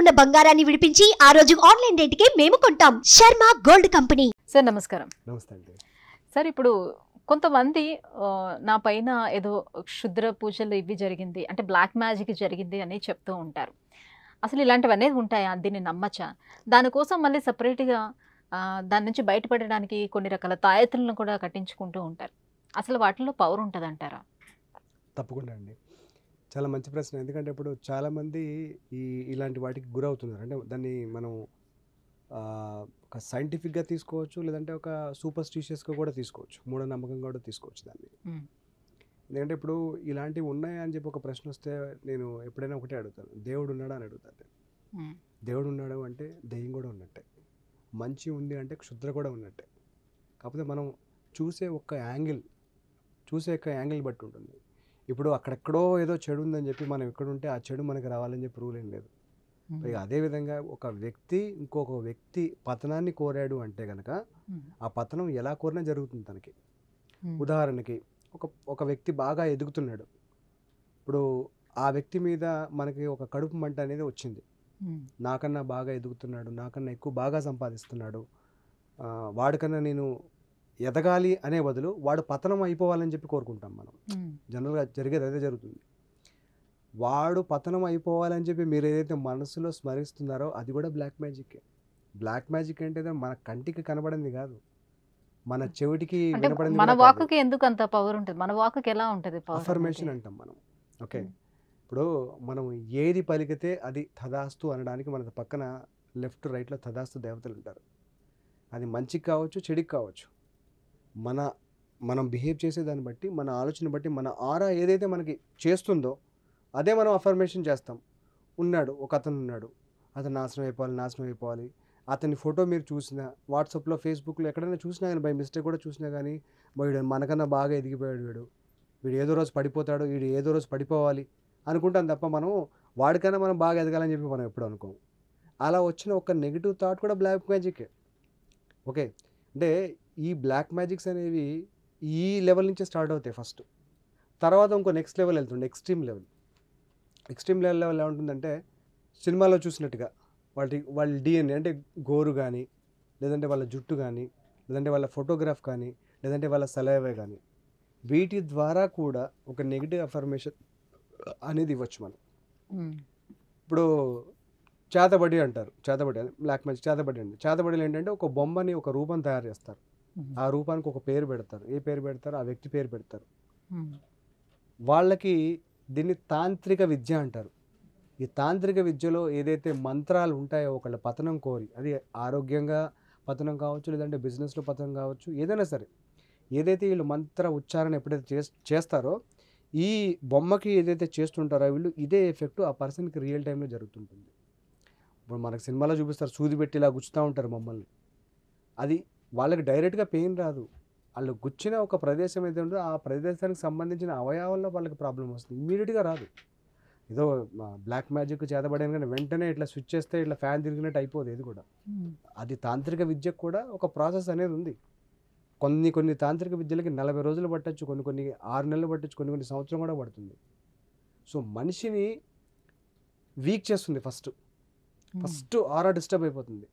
ఉన్న బంగారాన్ని విడిపించి ఆ రోజు ఆన్లైన్ రేటుకే మేము కొంటాం శర్మ గోల్డ్ కంపెనీ సార్ నమస్కారం నమస్తే సార్ ఇప్పుడు కొంతమంది నా పైన ఏదో క్షుద్ర పూజలు ఇవి జరిగింది అంటే బ్లాక్ మ్యాజిక్ జరిగింది అని చెప్తూ ఉంటారు అసలు ఇలాంటివన్నీ ఉంటాయా దీన్ని నమ్మచ్చా దానికోసం మళ్ళీ సపరేట్గా దాని నుంచి బయటపడడానికి కొన్ని రకాల తాయెత్తులను కూడా కట్టించుకుంటూ ఉంటారు అసలు వాటిల్లో పవర్ ఉంటుంది అంటారా తప్పకుండా అండి చాలా మంచి ప్రశ్న ఎందుకంటే ఇప్పుడు చాలామంది ఈ ఇలాంటి వాటికి గురవుతున్నారు అంటే దాన్ని మనం ఒక సైంటిఫిక్గా తీసుకోవచ్చు లేదంటే ఒక సూపర్ స్టీషియస్గా కూడా తీసుకోవచ్చు మూఢ నమ్మకంగా కూడా తీసుకోవచ్చు దాన్ని ఎందుకంటే ఇప్పుడు ఇలాంటివి ఉన్నాయా అని చెప్పి ఒక ప్రశ్న వస్తే నేను ఎప్పుడైనా ఒకటే అడుగుతాను దేవుడు ఉన్నాడా అని అడుగుతాను దేవుడు ఉన్నాడు అంటే దెయ్యం కూడా ఉన్నట్టే మంచి ఉంది అంటే క్షుద్ర కూడా ఉన్నట్టే కాకపోతే మనం చూసే ఒక యాంగిల్ చూసే యొక్క యాంగిల్ బట్టి ఉంటుంది ఇప్పుడు అక్కడెక్కడో ఏదో చెడు ఉందని చెప్పి మనం ఎక్కడుంటే ఆ చెడు మనకి రావాలని చెప్పి రూల్ ఏం లేదు అదేవిధంగా ఒక వ్యక్తి ఇంకొక వ్యక్తి పతనాన్ని కోరాడు అంటే కనుక ఆ పతనం ఎలా కోరినా జరుగుతుంది తనకి ఉదాహరణకి ఒక ఒక వ్యక్తి బాగా ఎదుగుతున్నాడు ఇప్పుడు ఆ వ్యక్తి మీద మనకి ఒక కడుపు మంట అనేది వచ్చింది నాకన్నా బాగా ఎదుగుతున్నాడు నాకన్నా ఎక్కువ బాగా సంపాదిస్తున్నాడు వాడికన్నా నేను ఎదగాలి అనే బదులు వాడు పతనం అయిపోవాలని చెప్పి కోరుకుంటాం మనం జనరల్గా జరిగేది అదే జరుగుతుంది వాడు పతనం అయిపోవాలని చెప్పి మీరు ఏదైతే మనసులో స్మరిస్తున్నారో అది కూడా బ్లాక్ మ్యాజిక్ బ్లాక్ మ్యాజిక్ అంటే మన కంటికి కనబడింది కాదు మన చెవిటికి వినపడింది మన వాక్కి ఎందుకు అంత పవర్ ఉంటుంది మన వాక్కి ఎలా ఉంటుంది అఫర్మేషన్ అంటాం మనం ఓకే ఇప్పుడు మనం ఏది పలికితే అది తదాస్తు అనడానికి మన పక్కన లెఫ్ట్ రైట్లో తదాస్తు దేవతలు ఉంటారు అది మంచికి కావచ్చు చెడికి కావచ్చు మన మనం బిహేవ్ చేసే దాన్ని బట్టి మన ఆలోచన బట్టి మన ఆరా ఏదైతే మనకి చేస్తుందో అదే మనం అఫర్మేషన్ చేస్తాం ఉన్నాడు ఒక అతను ఉన్నాడు అతను నాశనం అయిపోవాలి నాశనం అయిపోవాలి అతని ఫోటో మీరు చూసినా వాట్సాప్లో ఫేస్బుక్లో ఎక్కడైనా చూసినా కానీ బై మిస్టేక్ కూడా చూసినా కానీ వీడు మనకన్నా బాగా ఎదిగిపోయాడు వీడు వీడు ఏదో రోజు పడిపోతాడు వీడు ఏదో రోజు పడిపోవాలి అనుకుంటాం తప్ప మనం వాడికైనా మనం బాగా ఎదగాలని చెప్పి మనం ఎప్పుడు అనుకోం అలా వచ్చిన ఒక నెగిటివ్ థాట్ కూడా బ్లాక్ మ్యాజిక్ ఓకే అంటే ఈ బ్లాక్ మ్యాజిక్స్ అనేవి ఈ లెవెల్ నుంచే స్టార్ట్ అవుతాయి ఫస్ట్ తర్వాత ఇంకో నెక్స్ట్ లెవెల్ వెళ్తుండే extreme level extreme level level ఎలా ఉంటుందంటే సినిమాలో చూసినట్టుగా వాటి వాళ్ళ డిఎన్ఏ అంటే గోరు కానీ లేదంటే వాళ్ళ జుట్టు కానీ లేదంటే వాళ్ళ ఫోటోగ్రాఫ్ కానీ లేదంటే వాళ్ళ సెలవే కానీ వీటి ద్వారా కూడా ఒక నెగిటివ్ అఫర్మేషన్ అనేది ఇవ్వచ్చు మనం hmm. ఇప్పుడు చేతబడి అంటారు చేతబడి బ్లాక్ మ్యాజిక్ చేతబడి అండి చేతబడిలు ఏంటంటే ఒక బొమ్మని ఒక రూపం తయారు చేస్తారు ఆ రూపానికి ఒక పేరు పెడతారు ఏ పేరు పెడతారు ఆ వ్యక్తి పేరు పెడతారు వాళ్ళకి దీన్ని తాంత్రిక విద్య అంటారు ఈ తాంత్రిక విద్యలో ఏదైతే మంత్రాలు ఉంటాయో ఒకళ్ళ పతనం కోరి అది ఆరోగ్యంగా పతనం కావచ్చు లేదంటే బిజినెస్లో పతనం కావచ్చు ఏదైనా సరే ఏదైతే వీళ్ళు మంత్ర ఉచ్చారణ ఎప్పుడైతే చేస్తారో ఈ బొమ్మకి ఏదైతే చేస్తుంటారో వీళ్ళు ఇదే ఎఫెక్ట్ ఆ పర్సన్కి రియల్ టైంలో జరుగుతుంటుంది ఇప్పుడు మనకు సినిమాలో చూపిస్తారు సూది పెట్టి ఇలా గుచ్చుతూ ఉంటారు మమ్మల్ని అది వాళ్ళకి డైరెక్ట్గా పెయిన్ రాదు వాళ్ళు గుచ్చిన ఒక ప్రదేశం ఏదైతే ఉందో ఆ ప్రదేశానికి సంబంధించిన అవయవాల్లో వాళ్ళకి ప్రాబ్లం వస్తుంది ఇమీడియట్గా రాదు ఏదో బ్లాక్ మ్యాజిక్ చేతబడేది కానీ వెంటనే ఇట్లా స్విచ్ చేస్తే ఇట్లా ఫ్యాన్ తిరిగినట్టు అయిపోదు ఇది కూడా అది తాంత్రిక విద్యకు కూడా ఒక ప్రాసెస్ అనేది ఉంది కొన్ని కొన్ని తాంత్రిక విద్యలకి నలభై రోజులు పట్టచ్చు కొన్ని కొన్ని ఆరు నెలలు పట్టచ్చు కొన్ని కొన్ని సంవత్సరం కూడా పడుతుంది సో మనిషిని వీక్ చేస్తుంది ఫస్ట్ ఫస్ట్ ఆరా డిస్టర్బ్ అయిపోతుంది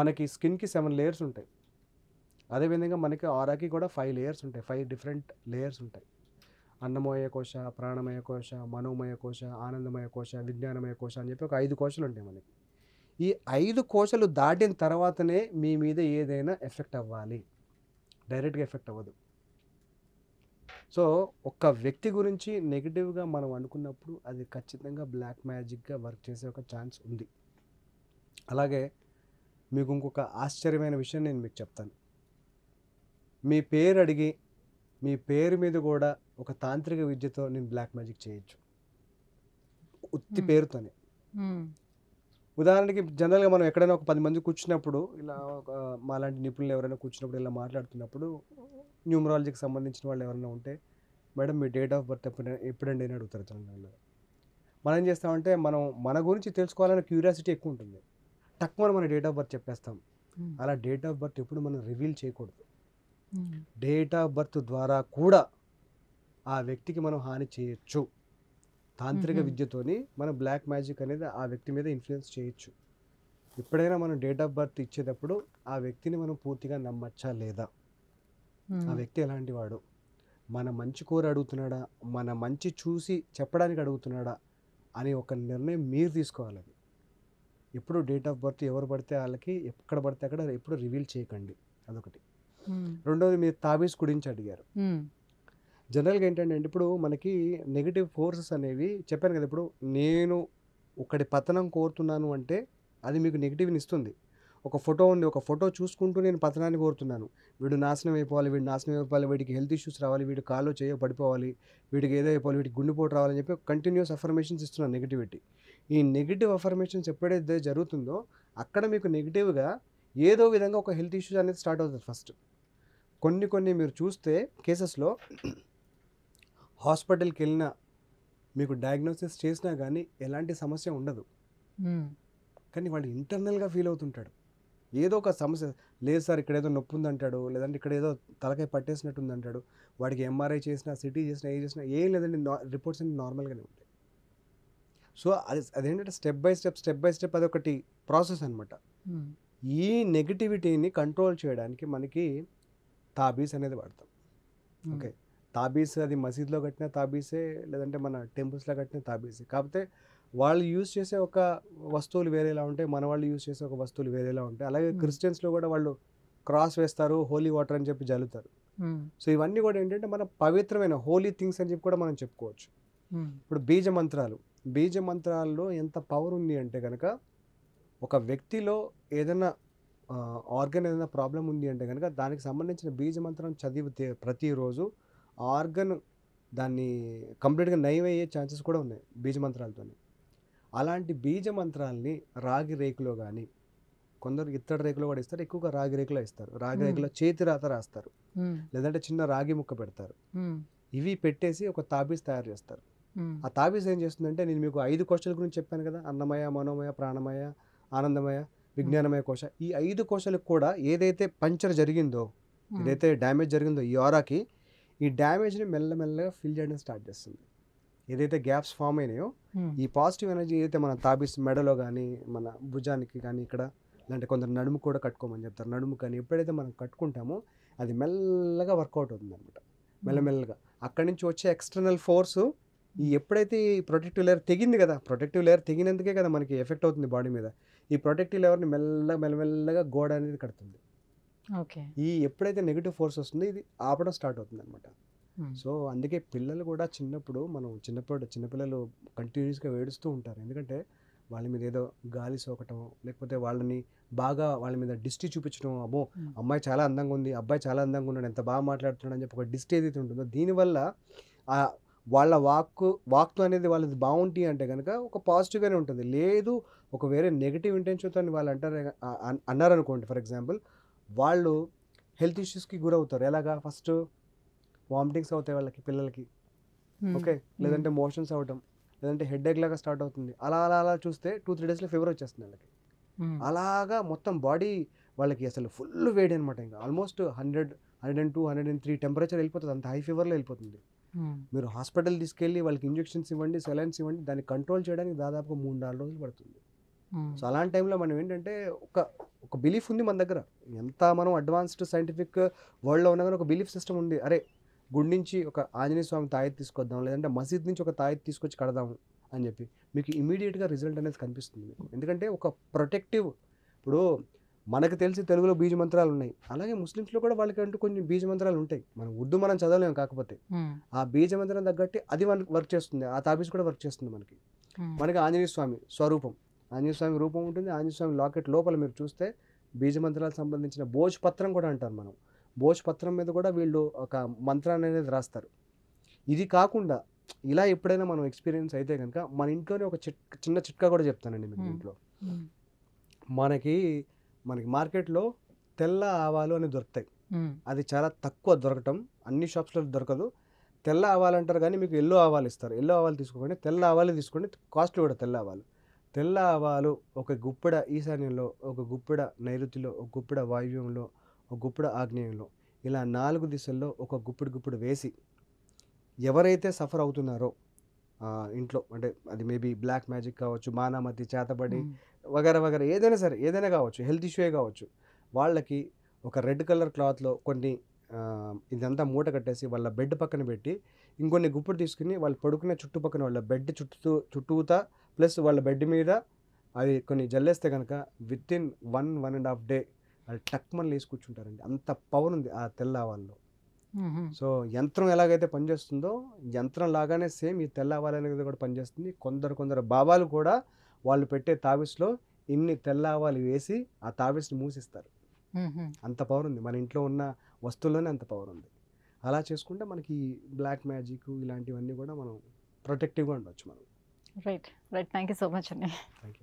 మనకి స్కిన్కి సెవెన్ లేయర్స్ ఉంటాయి అదేవిధంగా మనకి ఆరాకి కూడా ఫైవ్ లేయర్స్ ఉంటాయి ఫైవ్ డిఫరెంట్ లేయర్స్ ఉంటాయి అన్నమయ కోశ ప్రాణమయ కోశ మనోమయ కోశ ఆనందమయ కోశ విజ్ఞానమయ కోశ అని చెప్పి ఒక ఐదు కోశలు ఉంటాయి మనకి ఈ ఐదు కోశలు దాటిన తర్వాతనే మీ మీద ఏదైనా ఎఫెక్ట్ అవ్వాలి డైరెక్ట్గా ఎఫెక్ట్ అవ్వదు సో ఒక్క వ్యక్తి గురించి నెగిటివ్గా మనం అనుకున్నప్పుడు అది ఖచ్చితంగా బ్లాక్ మ్యాజిక్గా వర్క్ చేసే ఒక ఛాన్స్ ఉంది అలాగే మీకు ఇంకొక ఆశ్చర్యమైన విషయం నేను మీకు చెప్తాను మీ పేరు అడిగి మీ పేరు మీద కూడా ఒక తాంత్రిక విద్యతో నేను బ్లాక్ మ్యాజిక్ చేయొచ్చు ఉత్తి hmm. పేరుతోనే hmm. ఉదాహరణకి జనరల్గా మనం ఎక్కడైనా ఒక పది మంది కూర్చున్నప్పుడు ఇలా ఒక మాలాంటి నిపుణులు ఎవరైనా కూర్చున్నప్పుడు ఇలా మాట్లాడుతున్నప్పుడు న్యూమరాలజీకి సంబంధించిన వాళ్ళు ఎవరైనా ఉంటే మేడం మీ డేట్ ఆఫ్ బర్త్ ఎప్పుడు ఎప్పుడండి అని అడుగుతారు తెలంగాణలో మనం ఏం చేస్తామంటే మనం మన గురించి తెలుసుకోవాలనే క్యూరియాసిటీ ఎక్కువ ఉంటుంది తక్కువ మన డేట్ ఆఫ్ బర్త్ చెప్పేస్తాం hmm. అలా డేట్ ఆఫ్ బర్త్ ఎప్పుడు మనం రివీల్ చేయకూడదు డేట్ ఆఫ్ బర్త్ ద్వారా కూడా ఆ వ్యక్తికి మనం హాని చేయొచ్చు తాంత్రిక విద్యతోని మనం బ్లాక్ మ్యాజిక్ అనేది ఆ వ్యక్తి మీద ఇన్ఫ్లుయెన్స్ చేయొచ్చు ఎప్పుడైనా మనం డేట్ ఆఫ్ బర్త్ ఇచ్చేటప్పుడు ఆ వ్యక్తిని మనం పూర్తిగా నమ్మచ్చా లేదా ఆ వ్యక్తి ఎలాంటి వాడు మన మంచి కోరి అడుగుతున్నాడా మన మంచి చూసి చెప్పడానికి అడుగుతున్నాడా అనే ఒక నిర్ణయం మీరు తీసుకోవాలి అది ఎప్పుడు డేట్ ఆఫ్ బర్త్ ఎవరు పడితే వాళ్ళకి ఎక్కడ పడితే అక్కడ ఎప్పుడు రివీల్ చేయకండి అదొకటి రెండోది మీరు తాబీస్ గురించి అడిగారు జనరల్గా ఏంటంటే ఇప్పుడు మనకి నెగిటివ్ ఫోర్సెస్ అనేవి చెప్పాను కదా ఇప్పుడు నేను ఒకటి పతనం కోరుతున్నాను అంటే అది మీకు నెగిటివ్ని ఇస్తుంది ఒక ఫోటో ఉంది ఒక ఫోటో చూసుకుంటూ నేను పతనాన్ని కోరుతున్నాను వీడు నాశనం అయిపోవాలి వీడు నాశనం అయిపోవాలి వీడికి హెల్త్ ఇష్యూస్ రావాలి వీడు కాలో చేయో పడిపోవాలి వీడికి ఏదో అయిపోవాలి వీడికి గుండెపోటు రావాలని చెప్పి కంటిన్యూస్ అఫర్మేషన్స్ ఇస్తున్నాను నెగిటివిటీ ఈ నెగిటివ్ అఫర్మేషన్స్ ఎప్పుడైతే జరుగుతుందో అక్కడ మీకు నెగిటివ్గా ఏదో విధంగా ఒక హెల్త్ ఇష్యూస్ అనేది స్టార్ట్ అవుతుంది ఫస్ట్ కొన్ని కొన్ని మీరు చూస్తే కేసెస్లో హాస్పిటల్కి వెళ్ళినా మీకు డయాగ్నోసిస్ చేసినా కానీ ఎలాంటి సమస్య ఉండదు కానీ వాడు ఇంటర్నల్గా ఫీల్ అవుతుంటాడు ఏదో ఒక సమస్య లేదు సార్ ఇక్కడ ఏదో నొప్పి ఉందంటాడు లేదంటే ఇక్కడ ఏదో తలకాయ పట్టేసినట్టు అంటాడు వాడికి ఎంఆర్ఐ చేసినా సిటీ చేసినా ఏ చేసినా ఏం లేదండి రిపోర్ట్స్ అన్ని నార్మల్గానే ఉంటాయి సో అది అదేంటంటే step by step step by step అదొకటి ప్రాసెస్ అనమాట ఈ నెగిటివిటీని కంట్రోల్ చేయడానికి మనకి తాబీస్ అనేది వాడతాం hmm. ఓకే తాబీస్ అది మసీద్లో కట్టిన తాబీసే లేదంటే మన టెంపుల్స్లో కట్టిన తాబీసే కాకపోతే వాళ్ళు యూజ్ చేసే ఒక వస్తువులు వేరేలా ఉంటాయి మన వాళ్ళు యూజ్ చేసే ఒక వస్తువులు వేరేలా ఉంటాయి అలాగే hmm. క్రిస్టియన్స్లో కూడా వాళ్ళు క్రాస్ వేస్తారు హోలీ వాటర్ అని చెప్పి జల్లుతారు hmm. సో ఇవన్నీ కూడా ఏంటంటే మన పవిత్రమైన హోలీ థింగ్స్ అని చెప్పి కూడా మనం చెప్పుకోవచ్చు ఇప్పుడు బీజ మంత్రాలు బీజ మంత్రాల్లో ఎంత పవర్ ఉంది అంటే కనుక ఒక వ్యక్తిలో ఏదైనా ఆర్గన్ ఏదైనా ప్రాబ్లం ఉంది అంటే కనుక దానికి సంబంధించిన బీజ మంత్రం చదివితే ప్రతిరోజు ఆర్గన్ దాన్ని కంప్లీట్గా అయ్యే ఛాన్సెస్ కూడా ఉన్నాయి బీజ అలాంటి బీజ మంత్రాలని రాగి రేకులో కానీ కొందరు ఇత్తడి రేకులో కూడా ఇస్తారు ఎక్కువగా రాగి రేకులో ఇస్తారు రాగి రేకులో చేతి రాత రాస్తారు లేదంటే చిన్న రాగి ముక్క పెడతారు ఇవి పెట్టేసి ఒక తాబీస్ తయారు చేస్తారు ఆ తాబీస్ ఏం చేస్తుందంటే నేను మీకు ఐదు క్వశ్చన్ల గురించి చెప్పాను కదా అన్నమయ మనోమయ ప్రాణమయ ఆనందమయ విజ్ఞానమయ కోశ ఈ ఐదు కోశలకు కూడా ఏదైతే పంచర్ జరిగిందో ఏదైతే డ్యామేజ్ జరిగిందో ఈ ఆరాకి ఈ డ్యామేజ్ని మెల్లమెల్లగా ఫిల్ చేయడం స్టార్ట్ చేస్తుంది ఏదైతే గ్యాప్స్ ఫామ్ అయినాయో ఈ పాజిటివ్ ఎనర్జీ ఏదైతే మన తాబీస్ మెడలో కానీ మన భుజానికి కానీ ఇక్కడ లేదంటే కొందరు నడుము కూడా కట్టుకోమని చెప్తారు నడుము కానీ ఎప్పుడైతే మనం కట్టుకుంటామో అది మెల్లగా వర్కౌట్ అవుతుంది అనమాట మెల్లమెల్లగా అక్కడి నుంచి వచ్చే ఎక్స్టర్నల్ ఫోర్సు ఈ ఎప్పుడైతే ఈ ప్రొటెక్టివ్ లేయర్ తెగింది కదా ప్రొటెక్టివ్ లేయర్ తెగినందుకే కదా మనకి ఎఫెక్ట్ అవుతుంది బాడీ మీద ఈ ప్రొటెక్టివ్ లెవర్ని మెల్లగా మెల్లమెల్లగా గోడ అనేది కడుతుంది ఓకే ఈ ఎప్పుడైతే నెగిటివ్ ఫోర్స్ వస్తుందో ఇది ఆపడం స్టార్ట్ అవుతుంది అనమాట సో అందుకే పిల్లలు కూడా చిన్నప్పుడు మనం చిన్నప్పుడు చిన్నపిల్లలు కంటిన్యూస్గా వేడుస్తూ ఉంటారు ఎందుకంటే వాళ్ళ మీద ఏదో గాలి సోకటం లేకపోతే వాళ్ళని బాగా వాళ్ళ మీద డిస్టి చూపించడం అమ్మో అమ్మాయి చాలా అందంగా ఉంది అబ్బాయి చాలా అందంగా ఉన్నాడు ఎంత బాగా మాట్లాడుతున్నాడు అని చెప్పి ఒక డిస్టి ఏదైతే ఉంటుందో దీనివల్ల వాళ్ళ వాక్ వాక్తో అనేది వాళ్ళది బాగుంటుంది అంటే కనుక ఒక పాజిటివ్గానే ఉంటుంది లేదు ఒక వేరే నెగిటివ్ ఇంటెన్షన్తో వాళ్ళు అంటారు అన్నారనుకోండి ఫర్ ఎగ్జాంపుల్ వాళ్ళు హెల్త్ ఇష్యూస్కి గురవుతారు ఎలాగా ఫస్ట్ వామిటింగ్స్ అవుతాయి వాళ్ళకి పిల్లలకి ఓకే hmm. లేదంటే మోషన్స్ hmm. అవ్వటం లేదంటే హెడ్ ఎక్ లాగా స్టార్ట్ అవుతుంది అలా అలా అలా చూస్తే టూ త్రీ డేస్లో ఫీవర్ వచ్చేస్తుంది వాళ్ళకి hmm. అలాగా మొత్తం బాడీ వాళ్ళకి అసలు ఫుల్ వేడి అనమాట ఇంకా almost hundred hundred and two hundred and three temperature వెళ్ళిపోతుంది అంత హై ఫీవర్లో వెళ్ళిపోతుంది మీరు హాస్పిటల్ తీసుకెళ్ళి వాళ్ళకి ఇంజెక్షన్స్ ఇవ్వండి సెలైన్స్ ఇవ్వండి దాన్ని కంట్రోల్ చేయడానికి దాదాపుగా మూడు నాలుగు రోజులు పడుతుంది సో అలాంటి టైంలో మనం ఏంటంటే ఒక ఒక బిలీఫ్ ఉంది మన దగ్గర ఎంత మనం అడ్వాన్స్డ్ సైంటిఫిక్ వరల్డ్లో ఉన్నా కానీ ఒక బిలీఫ్ సిస్టమ్ ఉంది అరే గుడి నుంచి ఒక ఆంజనేయ స్వామి తాయెత్తు తీసుకొద్దాం లేదంటే మసీద్ నుంచి ఒక తాయెత్తు తీసుకొచ్చి కడదాము అని చెప్పి మీకు ఇమీడియట్గా రిజల్ట్ అనేది కనిపిస్తుంది మీకు ఎందుకంటే ఒక ప్రొటెక్టివ్ ఇప్పుడు మనకు తెలిసి తెలుగులో బీజ మంత్రాలు ఉన్నాయి అలాగే ముస్లింస్లో కూడా వాళ్ళకి అంటూ కొన్ని బీజ మంత్రాలు ఉంటాయి మనం ఉర్దూ మనం చదవలేము కాకపోతే ఆ బీజ మంత్రం తగ్గట్టి అది వర్క్ చేస్తుంది ఆ తాబీజ్ కూడా వర్క్ చేస్తుంది మనకి మనకి ఆంజనేయ స్వామి స్వరూపం ఆంజనేయస్వామి రూపం ఉంటుంది ఆంజనేయస్వామి లాకెట్ లోపల మీరు చూస్తే బీజమంత్రాలకు సంబంధించిన భోజపత్రం కూడా అంటారు మనం భోజపత్రం మీద కూడా వీళ్ళు ఒక మంత్రాన్ని అనేది రాస్తారు ఇది కాకుండా ఇలా ఎప్పుడైనా మనం ఎక్స్పీరియన్స్ అయితే కనుక మన ఇంట్లోనే ఒక చిట్ చిన్న చిట్కా కూడా చెప్తానండి మీకు ఇంట్లో మనకి మనకి మార్కెట్లో తెల్ల ఆవాలు అని దొరుకుతాయి అది చాలా తక్కువ దొరకటం అన్ని షాప్స్లో దొరకదు తెల్ల ఆవాలు అంటారు కానీ మీకు ఎల్లో ఆవాలు ఇస్తారు ఎల్లో ఆవాలు తీసుకోకండి తెల్ల ఆవాలు తీసుకోండి కాస్ట్లీ కూడా తెల్ల ఆవాలు తెల్ల ఆవాలు ఒక గుప్పెడ ఈశాన్యంలో ఒక గుప్పెడ నైరుతిలో ఒక గుప్పెడ వాయువ్యంలో ఒక గుప్పెడ ఆగ్నేయంలో ఇలా నాలుగు దిశల్లో ఒక గుప్పిడి గుప్పిడి వేసి ఎవరైతే సఫర్ అవుతున్నారో ఇంట్లో అంటే అది మేబీ బ్లాక్ మ్యాజిక్ కావచ్చు మానామతి చేతబడి వగర వగర ఏదైనా సరే ఏదైనా కావచ్చు హెల్త్ ఇష్యూ కావచ్చు వాళ్ళకి ఒక రెడ్ కలర్ క్లాత్లో కొన్ని ఇదంతా మూట కట్టేసి వాళ్ళ బెడ్ పక్కన పెట్టి ఇంకొన్ని గుప్పుడు తీసుకుని వాళ్ళు పడుకునే చుట్టుపక్కన వాళ్ళ బెడ్ చుట్టూ చుట్టూతా ప్లస్ వాళ్ళ బెడ్ మీద అది కొన్ని జల్లేస్తే కనుక within one one and half day వాళ్ళు టక్మన్ లేసి కూర్చుంటారండి అంత పవర్ ఉంది ఆ తెల్ల వాళ్ళు సో యంత్రం ఎలాగైతే పనిచేస్తుందో యంత్రం లాగానే సేమ్ ఈ తెల్లవాళ్ళు అనేది కూడా పనిచేస్తుంది కొందరు కొందరు భావాలు కూడా వాళ్ళు పెట్టే తావిస్లో ఇన్ని తెల్లవాళ్ళు వేసి ఆ తావిస్ని మూసిస్తారు అంత పవర్ ఉంది మన ఇంట్లో ఉన్న వస్తువులోనే అంత పవర్ ఉంది అలా చేసుకుంటే మనకి బ్లాక్ మ్యాజిక్ ఇలాంటివన్నీ కూడా మనం ప్రొటెక్టివ్గా ఉండొచ్చు మనం right right thank you so much అండి థ్యాంక్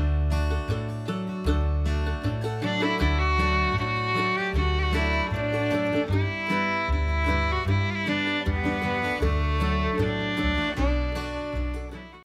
యూ